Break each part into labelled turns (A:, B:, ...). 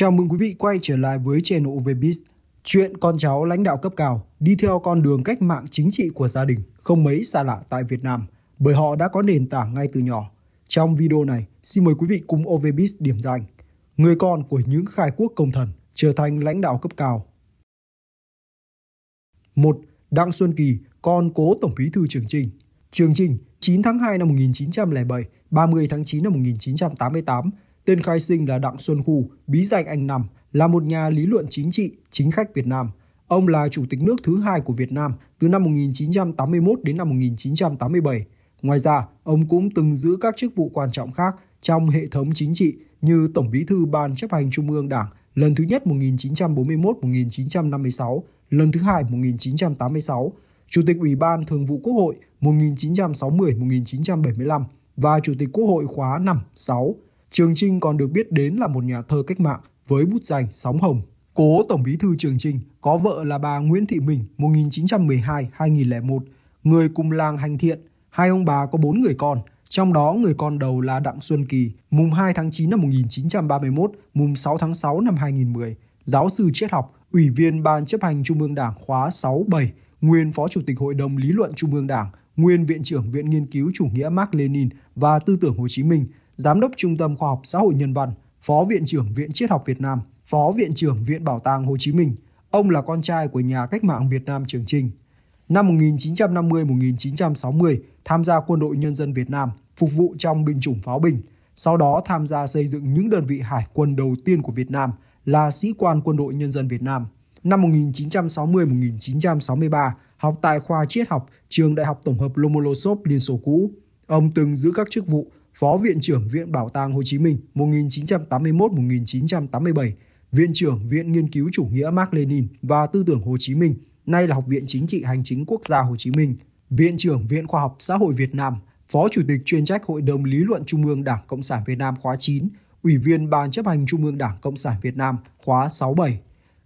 A: Chào mừng quý vị quay trở lại với channel Vbiz. Chuyện con cháu lãnh đạo cấp cao đi theo con đường cách mạng chính trị của gia đình không mấy xa lạ tại Việt Nam bởi họ đã có nền tảng ngay từ nhỏ. Trong video này, xin mời quý vị cùng ovbiz điểm danh người con của những khai quốc công thần trở thành lãnh đạo cấp cao. 1. Đặng Xuân Kỳ, con cố Tổng bí thư Trường Trinh Trường Trinh, 9 tháng 2 năm 1907, 30 tháng 9 năm 1988, Tên khai sinh là Đặng Xuân Khu, bí danh anh Năm, là một nhà lý luận chính trị, chính khách Việt Nam. Ông là chủ tịch nước thứ hai của Việt Nam từ năm 1981 đến năm 1987. Ngoài ra, ông cũng từng giữ các chức vụ quan trọng khác trong hệ thống chính trị như Tổng Bí thư Ban chấp hành Trung ương Đảng lần thứ nhất 1941-1956, lần thứ hai 1986, Chủ tịch Ủy ban Thường vụ Quốc hội 1960-1975 và Chủ tịch Quốc hội khóa 5, 6. Trường Trinh còn được biết đến là một nhà thơ cách mạng với bút danh Sóng Hồng. Cố Tổng Bí thư Trường Trinh có vợ là bà Nguyễn Thị Mình 1912-2001, người cùng làng hành thiện. Hai ông bà có bốn người con, trong đó người con đầu là Đặng Xuân Kỳ, mùng 2 tháng 9 năm 1931, mùng 6 tháng 6 năm 2010, giáo sư triết học, ủy viên Ban chấp hành Trung ương Đảng khóa 67, nguyên Phó Chủ tịch Hội đồng Lý luận Trung ương Đảng, nguyên Viện trưởng Viện Nghiên cứu Chủ nghĩa Mark Lenin và Tư tưởng Hồ Chí Minh, Giám đốc Trung tâm Khoa học Xã hội Nhân văn, Phó Viện trưởng Viện Triết học Việt Nam, Phó Viện trưởng Viện Bảo tàng Hồ Chí Minh. Ông là con trai của nhà cách mạng Việt Nam Trường Trinh. Năm 1950-1960, tham gia Quân đội Nhân dân Việt Nam, phục vụ trong binh chủng pháo binh. Sau đó tham gia xây dựng những đơn vị hải quân đầu tiên của Việt Nam là Sĩ quan Quân đội Nhân dân Việt Nam. Năm 1960-1963, học tại khoa triết học trường Đại học Tổng hợp Lomonosov Liên Xô cũ. Ông từng giữ các chức vụ Phó Viện trưởng Viện Bảo tàng Hồ Chí Minh 1981-1987, Viện trưởng Viện Nghiên cứu Chủ nghĩa Mark Lenin và Tư tưởng Hồ Chí Minh, nay là Học viện Chính trị Hành chính Quốc gia Hồ Chí Minh, Viện trưởng Viện Khoa học Xã hội Việt Nam, Phó Chủ tịch chuyên trách Hội đồng Lý luận Trung ương Đảng Cộng sản Việt Nam khóa 9, Ủy viên Ban chấp hành Trung ương Đảng Cộng sản Việt Nam khóa 67.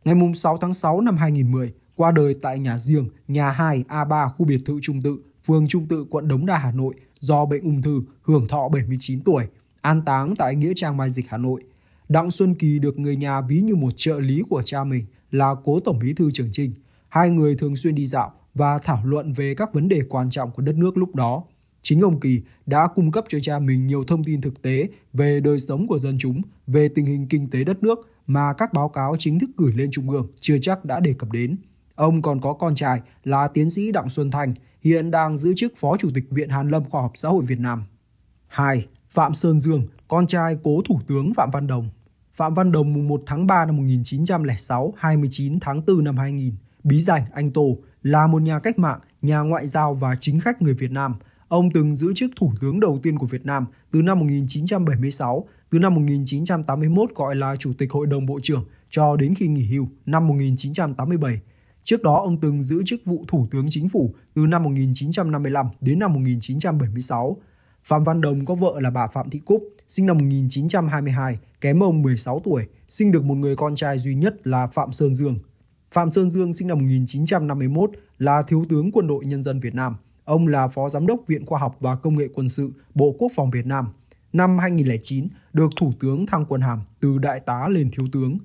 A: Ngày 6 tháng 6 năm 2010, qua đời tại nhà riêng, nhà 2A3 khu biệt thự Trung Tự, phường Trung Tự, quận Đống Đa, Hà Nội do bệnh ung thư, hưởng thọ 79 tuổi, an táng tại Nghĩa Trang Mai Dịch Hà Nội. Đặng Xuân Kỳ được người nhà ví như một trợ lý của cha mình là cố tổng bí thư Trường Trinh. Hai người thường xuyên đi dạo và thảo luận về các vấn đề quan trọng của đất nước lúc đó. Chính ông Kỳ đã cung cấp cho cha mình nhiều thông tin thực tế về đời sống của dân chúng, về tình hình kinh tế đất nước mà các báo cáo chính thức gửi lên Trung ương chưa chắc đã đề cập đến. Ông còn có con trai là tiến sĩ Đặng Xuân Thành, hiện đang giữ chức Phó Chủ tịch Viện Hàn Lâm Khoa học Xã hội Việt Nam. 2. Phạm Sơn Dương, con trai cố Thủ tướng Phạm Văn Đồng. Phạm Văn Đồng mùng 1 tháng 3 năm 1906, 29 tháng 4 năm 2000, bí danh Anh Tô, là một nhà cách mạng, nhà ngoại giao và chính khách người Việt Nam. Ông từng giữ chức Thủ tướng đầu tiên của Việt Nam từ năm 1976, từ năm 1981 gọi là Chủ tịch Hội đồng Bộ trưởng cho đến khi nghỉ hưu năm 1987 Trước đó, ông từng giữ chức vụ Thủ tướng Chính phủ từ năm 1955 đến năm 1976. Phạm Văn Đồng có vợ là bà Phạm Thị Cúc, sinh năm 1922, kém ông 16 tuổi, sinh được một người con trai duy nhất là Phạm Sơn Dương. Phạm Sơn Dương sinh năm 1951 là Thiếu tướng Quân đội Nhân dân Việt Nam. Ông là Phó Giám đốc Viện Khoa học và Công nghệ Quân sự Bộ Quốc phòng Việt Nam. Năm 2009, được Thủ tướng thăng quân hàm từ đại tá lên thiếu tướng.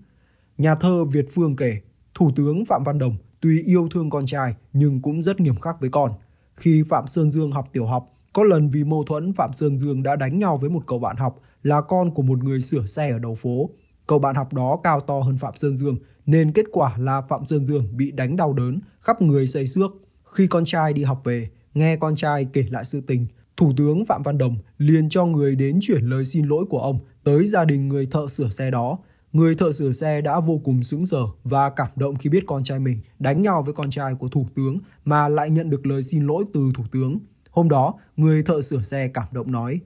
A: Nhà thơ Việt Phương kể, Thủ tướng Phạm Văn Đồng tuy yêu thương con trai nhưng cũng rất nghiêm khắc với con. Khi Phạm Sơn Dương học tiểu học, có lần vì mâu thuẫn Phạm Sơn Dương đã đánh nhau với một cậu bạn học là con của một người sửa xe ở đầu phố. Cậu bạn học đó cao to hơn Phạm Sơn Dương nên kết quả là Phạm Sơn Dương bị đánh đau đớn, khắp người xây xước. Khi con trai đi học về, nghe con trai kể lại sự tình, Thủ tướng Phạm Văn Đồng liền cho người đến chuyển lời xin lỗi của ông tới gia đình người thợ sửa xe đó Người thợ sửa xe đã vô cùng sững sờ và cảm động khi biết con trai mình đánh nhau với con trai của thủ tướng mà lại nhận được lời xin lỗi từ thủ tướng. Hôm đó, người thợ sửa xe cảm động nói,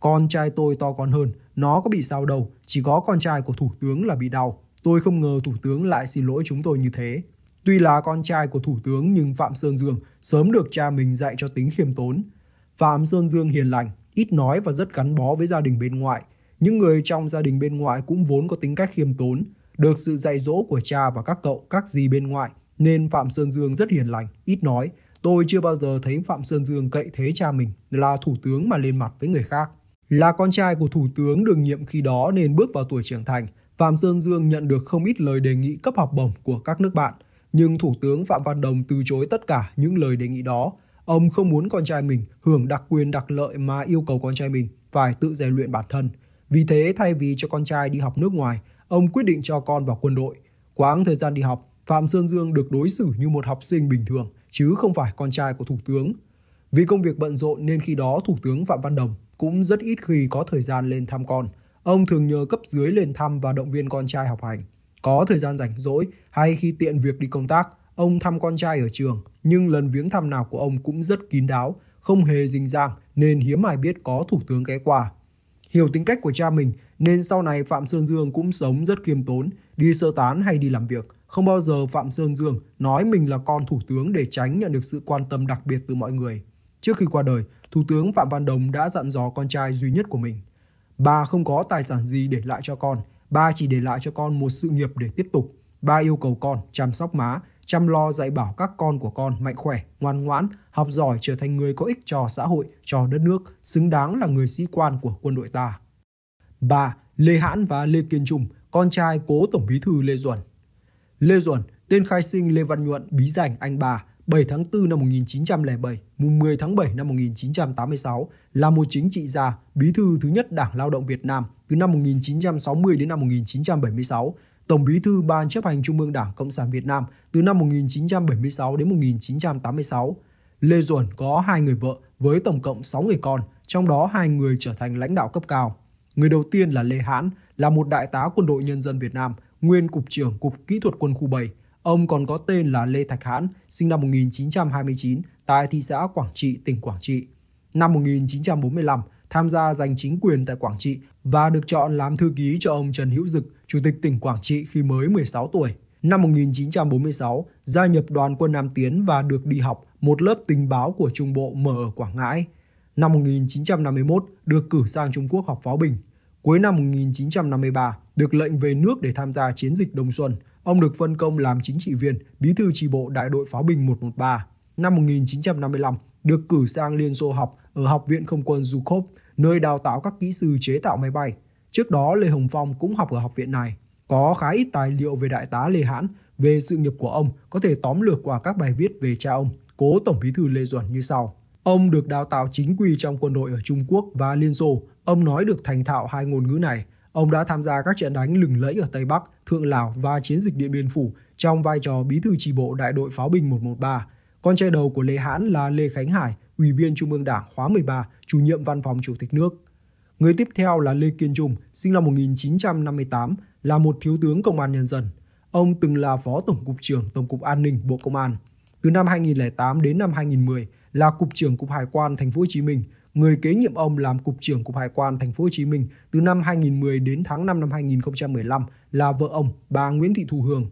A: con trai tôi to con hơn, nó có bị sao đâu, chỉ có con trai của thủ tướng là bị đau. Tôi không ngờ thủ tướng lại xin lỗi chúng tôi như thế. Tuy là con trai của thủ tướng nhưng Phạm Sơn Dương sớm được cha mình dạy cho tính khiêm tốn. Phạm Sơn Dương hiền lành, ít nói và rất gắn bó với gia đình bên ngoại. Những người trong gia đình bên ngoại cũng vốn có tính cách khiêm tốn, được sự dạy dỗ của cha và các cậu, các dì bên ngoại, nên Phạm Sơn Dương rất hiền lành, ít nói. Tôi chưa bao giờ thấy Phạm Sơn Dương cậy thế cha mình là thủ tướng mà lên mặt với người khác. Là con trai của thủ tướng đương nhiệm khi đó nên bước vào tuổi trưởng thành, Phạm Sơn Dương nhận được không ít lời đề nghị cấp học bổng của các nước bạn. Nhưng Thủ tướng Phạm Văn Đồng từ chối tất cả những lời đề nghị đó. Ông không muốn con trai mình hưởng đặc quyền đặc lợi mà yêu cầu con trai mình phải tự rèn luyện bản thân. Vì thế, thay vì cho con trai đi học nước ngoài, ông quyết định cho con vào quân đội. Quãng thời gian đi học, Phạm Sơn Dương được đối xử như một học sinh bình thường, chứ không phải con trai của Thủ tướng. Vì công việc bận rộn nên khi đó Thủ tướng Phạm Văn Đồng cũng rất ít khi có thời gian lên thăm con. Ông thường nhờ cấp dưới lên thăm và động viên con trai học hành. Có thời gian rảnh rỗi hay khi tiện việc đi công tác, ông thăm con trai ở trường, nhưng lần viếng thăm nào của ông cũng rất kín đáo, không hề rình rang nên hiếm ai biết có thủ tướng ghé qua. Hiểu tính cách của cha mình nên sau này Phạm Sơn Dương cũng sống rất khiêm tốn, đi sơ tán hay đi làm việc. Không bao giờ Phạm Sơn Dương nói mình là con thủ tướng để tránh nhận được sự quan tâm đặc biệt từ mọi người. Trước khi qua đời, Thủ tướng Phạm Văn Đồng đã dặn dò con trai duy nhất của mình. Bà không có tài sản gì để lại cho con, ba chỉ để lại cho con một sự nghiệp để tiếp tục. Ba yêu cầu con chăm sóc má, chăm lo dạy bảo các con của con mạnh khỏe, ngoan ngoãn, học giỏi trở thành người có ích cho xã hội, cho đất nước, xứng đáng là người sĩ quan của quân đội ta. 3. Lê Hãn và Lê Kiên Trung, con trai cố Tổng Bí thư Lê Duẩn. Lê Duẩn, tên khai sinh Lê Văn Nhuận, bí danh anh bà, 7 tháng 4 năm 1907, mùng 10 tháng 7 năm 1986 là một chính trị gia, bí thư thứ nhất Đảng Lao động Việt Nam từ năm 1960 đến năm 1976, Tổng Bí thư Ban chấp hành Trung ương Đảng Cộng sản Việt Nam từ năm 1976 đến 1986. Lê Duẩn có hai người vợ với tổng cộng 6 người con, trong đó hai người trở thành lãnh đạo cấp cao. Người đầu tiên là Lê Hãn, là một đại tá quân đội nhân dân Việt Nam, nguyên cục trưởng cục kỹ thuật quân khu 7. Ông còn có tên là Lê Thạch Hãn, sinh năm 1929 tại thị xã Quảng Trị, tỉnh Quảng Trị. Năm 1945, tham gia giành chính quyền tại Quảng Trị và được chọn làm thư ký cho ông Trần Hữu Dực, Chủ tịch tỉnh Quảng Trị khi mới 16 tuổi. Năm 1946, gia nhập đoàn quân Nam Tiến và được đi học một lớp tình báo của Trung Bộ mở ở Quảng Ngãi. Năm 1951, được cử sang Trung Quốc học pháo binh. Cuối năm 1953, được lệnh về nước để tham gia chiến dịch Đông Xuân. Ông được phân công làm chính trị viên, bí thư tri bộ đại đội pháo binh 113. Năm 1955, được cử sang Liên Xô học ở Học viện Không quân Zhukov nơi đào tạo các kỹ sư chế tạo máy bay. Trước đó, Lê Hồng Phong cũng học ở học viện này. Có khá ít tài liệu về đại tá Lê Hãn, về sự nghiệp của ông có thể tóm lược qua các bài viết về cha ông, cố Tổng bí thư Lê Duẩn như sau. Ông được đào tạo chính quy trong quân đội ở Trung Quốc và Liên Xô. Ông nói được thành thạo hai ngôn ngữ này. Ông đã tham gia các trận đánh lừng lẫy ở Tây Bắc, Thượng Lào và chiến dịch Điện Biên Phủ trong vai trò bí thư tri bộ đại đội pháo binh 113. Con trai đầu của Lê Hãn là Lê Khánh Hải, Ủy viên Trung ương Đảng khóa 13, chủ nhiệm văn phòng Chủ tịch nước. Người tiếp theo là Lê Kiên Trung, sinh năm 1958, là một thiếu tướng công an nhân dân. Ông từng là Phó Tổng cục trưởng Tổng cục An ninh Bộ Công an. Từ năm 2008 đến năm 2010 là cục trưởng Cục Hải quan Thành phố Hồ Chí Minh, người kế nhiệm ông làm cục trưởng Cục Hải quan Thành phố Hồ Chí Minh từ năm 2010 đến tháng 5 năm 2015 là vợ ông, bà Nguyễn Thị Thu Hương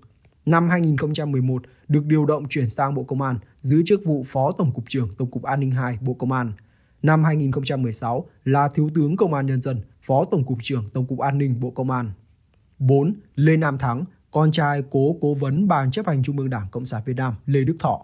A: năm 2011 được điều động chuyển sang Bộ Công an giữ chức vụ Phó Tổng cục trưởng Tổng cục An ninh 2 Bộ Công an. Năm 2016 là Thiếu tướng Công an Nhân dân, Phó Tổng cục trưởng Tổng cục An ninh Bộ Công an. 4. Lê Nam Thắng, con trai cố cố vấn Ban chấp hành Trung ương Đảng Cộng sản Việt Nam Lê Đức Thọ.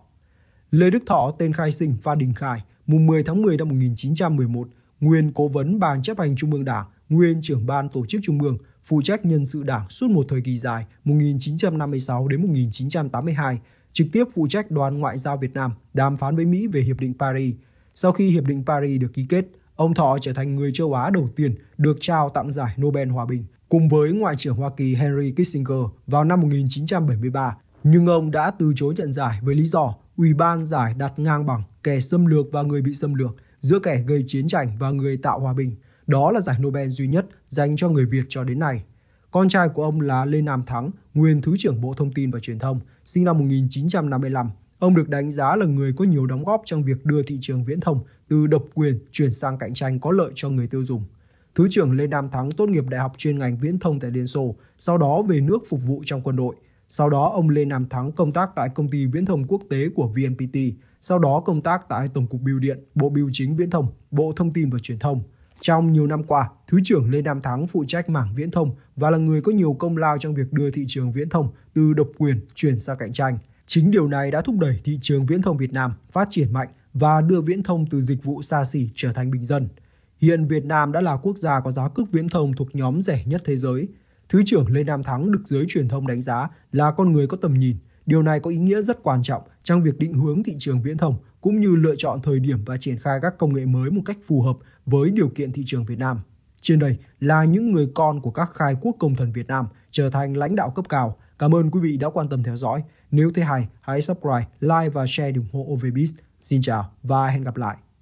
A: Lê Đức Thọ tên khai sinh Phan Đình Khải, mùng 10 tháng 10 năm 1911, nguyên cố vấn Ban chấp hành Trung ương Đảng, nguyên trưởng ban tổ chức Trung ương, phụ trách nhân sự Đảng suốt một thời kỳ dài 1956 đến 1982, trực tiếp phụ trách đoàn ngoại giao Việt Nam đàm phán với Mỹ về Hiệp định Paris. Sau khi Hiệp định Paris được ký kết, ông Thọ trở thành người châu Á đầu tiên được trao tặng giải Nobel Hòa bình cùng với Ngoại trưởng Hoa Kỳ Henry Kissinger vào năm 1973. Nhưng ông đã từ chối nhận giải với lý do Ủy ban giải đặt ngang bằng kẻ xâm lược và người bị xâm lược giữa kẻ gây chiến tranh và người tạo hòa bình. Đó là giải Nobel duy nhất dành cho người Việt cho đến nay. Con trai của ông là Lê Nam Thắng, nguyên Thứ trưởng Bộ Thông tin và Truyền thông, sinh năm 1955. Ông được đánh giá là người có nhiều đóng góp trong việc đưa thị trường viễn thông từ độc quyền chuyển sang cạnh tranh có lợi cho người tiêu dùng. Thứ trưởng Lê Nam Thắng tốt nghiệp đại học chuyên ngành viễn thông tại Liên Xô, sau đó về nước phục vụ trong quân đội – sau đó ông Lê Nam Thắng công tác tại công ty viễn thông quốc tế của VNPT, sau đó công tác tại Tổng cục Bưu điện, Bộ Bưu chính Viễn thông, Bộ Thông tin và Truyền thông. Trong nhiều năm qua, Thứ trưởng Lê Nam Thắng phụ trách mảng viễn thông và là người có nhiều công lao trong việc đưa thị trường viễn thông từ độc quyền chuyển sang cạnh tranh. Chính điều này đã thúc đẩy thị trường viễn thông Việt Nam phát triển mạnh và đưa viễn thông từ dịch vụ xa xỉ trở thành bình dân. Hiện Việt Nam đã là quốc gia có giá cước viễn thông thuộc nhóm rẻ nhất thế giới – Thứ trưởng Lê Nam Thắng được giới truyền thông đánh giá là con người có tầm nhìn. Điều này có ý nghĩa rất quan trọng trong việc định hướng thị trường viễn thông cũng như lựa chọn thời điểm và triển khai các công nghệ mới một cách phù hợp với điều kiện thị trường Việt Nam. Trên đây là những người con của các khai quốc công thần Việt Nam trở thành lãnh đạo cấp cao. Cảm ơn quý vị đã quan tâm theo dõi. Nếu thấy hay, hãy subscribe, like và share để ủng hộ OVBIS. Xin chào và hẹn gặp lại.